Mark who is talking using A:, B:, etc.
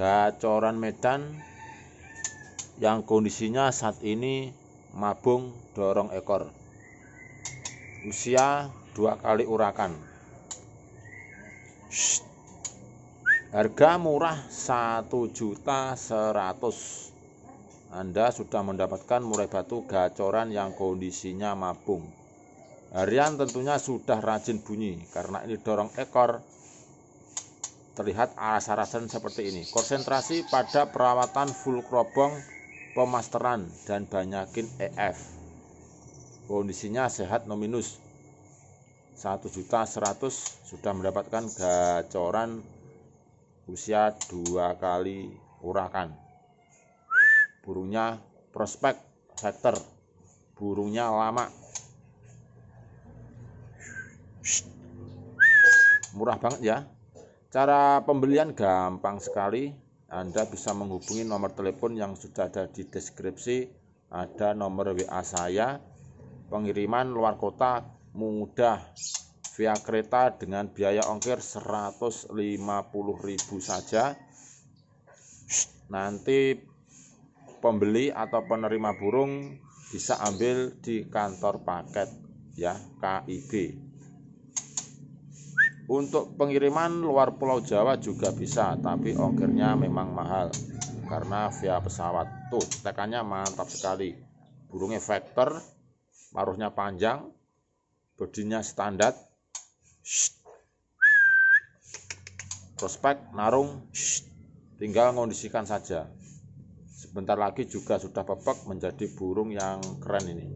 A: Gacoran Medan yang kondisinya saat ini mabung dorong ekor. Usia dua kali urakan. Harga murah satu juta seratus Anda sudah mendapatkan murai batu gacoran yang kondisinya mabung. Harian tentunya sudah rajin bunyi karena ini dorong ekor terlihat alasan-alasan seperti ini. Konsentrasi pada perawatan full kerobong, pemasteran, dan banyakin EF. Kondisinya sehat nominus. 1 juta 100 sudah mendapatkan gacoran usia dua kali urakan. Burungnya prospek sektor. Burungnya lama. Murah banget ya. Cara pembelian gampang sekali. Anda bisa menghubungi nomor telepon yang sudah ada di deskripsi. Ada nomor WA saya. Pengiriman luar kota mudah via kereta dengan biaya ongkir 150.000 saja. Nanti pembeli atau penerima burung bisa ambil di kantor paket ya KIB. Untuk pengiriman luar Pulau Jawa juga bisa, tapi ongkirnya memang mahal karena via pesawat. Tuh, tekannya mantap sekali. Burungnya vektor, paruhnya panjang, bodinya standar. Prospek, narung, tinggal kondisikan saja. Sebentar lagi juga sudah pepek menjadi burung yang keren ini.